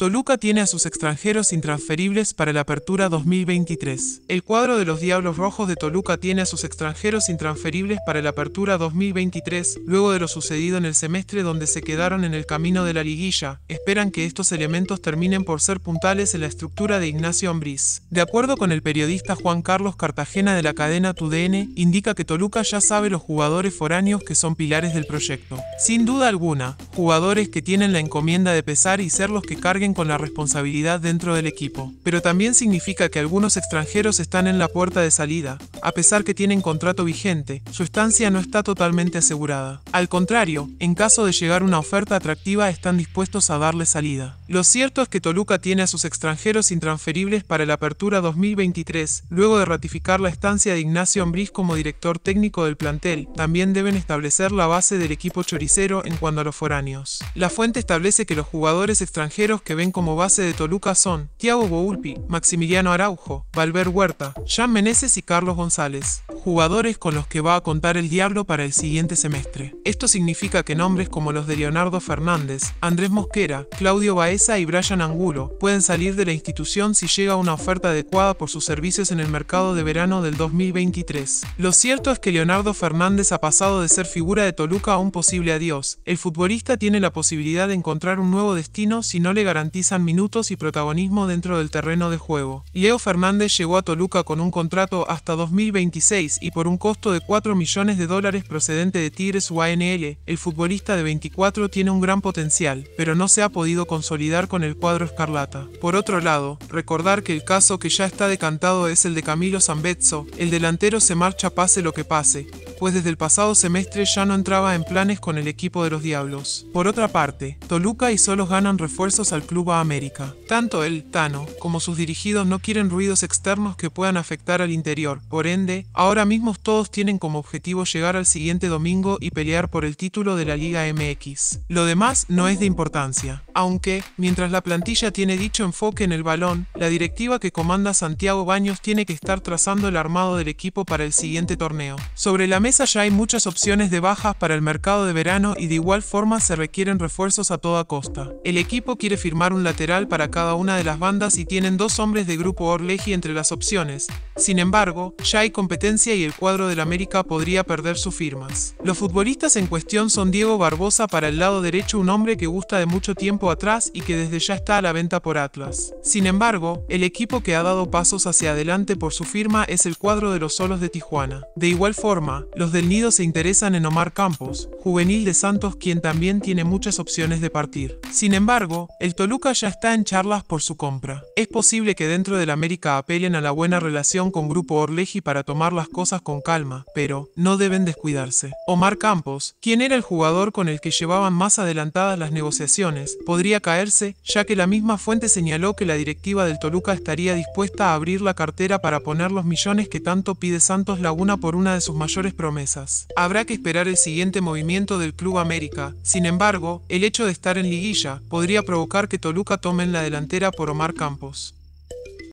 Toluca tiene a sus extranjeros intransferibles para la apertura 2023. El cuadro de los Diablos Rojos de Toluca tiene a sus extranjeros intransferibles para la apertura 2023, luego de lo sucedido en el semestre donde se quedaron en el camino de la liguilla. Esperan que estos elementos terminen por ser puntales en la estructura de Ignacio Ambriz. De acuerdo con el periodista Juan Carlos Cartagena de la cadena TUDN, indica que Toluca ya sabe los jugadores foráneos que son pilares del proyecto. Sin duda alguna, jugadores que tienen la encomienda de pesar y ser los que carguen con la responsabilidad dentro del equipo. Pero también significa que algunos extranjeros están en la puerta de salida, a pesar que tienen contrato vigente, su estancia no está totalmente asegurada. Al contrario, en caso de llegar una oferta atractiva están dispuestos a darle salida. Lo cierto es que Toluca tiene a sus extranjeros intransferibles para la apertura 2023, luego de ratificar la estancia de Ignacio Ambriz como director técnico del plantel, también deben establecer la base del equipo choricero en cuanto a los foráneos. La fuente establece que los jugadores extranjeros que ven como base de Toluca son Thiago Boulpi, Maximiliano Araujo, Valver Huerta, Jean Meneses y Carlos González, jugadores con los que va a contar el Diablo para el siguiente semestre. Esto significa que nombres como los de Leonardo Fernández, Andrés Mosquera, Claudio Baeza y Brian Angulo pueden salir de la institución si llega una oferta adecuada por sus servicios en el mercado de verano del 2023. Lo cierto es que Leonardo Fernández ha pasado de ser figura de Toluca a un posible adiós. El futbolista tiene la posibilidad de encontrar un nuevo destino si no le garantiza garantizan minutos y protagonismo dentro del terreno de juego. Leo Fernández llegó a Toluca con un contrato hasta 2026 y por un costo de 4 millones de dólares procedente de Tigres UANL. El futbolista de 24 tiene un gran potencial, pero no se ha podido consolidar con el cuadro escarlata. Por otro lado, recordar que el caso que ya está decantado es el de Camilo Zambezzo. El delantero se marcha pase lo que pase, pues desde el pasado semestre ya no entraba en planes con el equipo de los Diablos. Por otra parte, Toluca y Solos ganan refuerzos al Club América. Tanto él, Tano, como sus dirigidos no quieren ruidos externos que puedan afectar al interior. Por ende, ahora mismo todos tienen como objetivo llegar al siguiente domingo y pelear por el título de la Liga MX. Lo demás no es de importancia. Aunque, mientras la plantilla tiene dicho enfoque en el balón, la directiva que comanda Santiago Baños tiene que estar trazando el armado del equipo para el siguiente torneo. Sobre la esa ya hay muchas opciones de bajas para el mercado de verano y de igual forma se requieren refuerzos a toda costa. El equipo quiere firmar un lateral para cada una de las bandas y tienen dos hombres de grupo Orleji entre las opciones. Sin embargo, ya hay competencia y el cuadro del América podría perder sus firmas. Los futbolistas en cuestión son Diego Barbosa para el lado derecho, un hombre que gusta de mucho tiempo atrás y que desde ya está a la venta por Atlas. Sin embargo, el equipo que ha dado pasos hacia adelante por su firma es el cuadro de los Solos de Tijuana. De igual forma, los del Nido se interesan en Omar Campos, juvenil de Santos quien también tiene muchas opciones de partir. Sin embargo, el Toluca ya está en charlas por su compra. Es posible que dentro del América apelen a la buena relación con Grupo Orleji para tomar las cosas con calma, pero no deben descuidarse. Omar Campos, quien era el jugador con el que llevaban más adelantadas las negociaciones, podría caerse, ya que la misma fuente señaló que la directiva del Toluca estaría dispuesta a abrir la cartera para poner los millones que tanto pide Santos Laguna por una de sus mayores problemas promesas. Habrá que esperar el siguiente movimiento del Club América. Sin embargo, el hecho de estar en liguilla podría provocar que Toluca tomen la delantera por Omar Campos.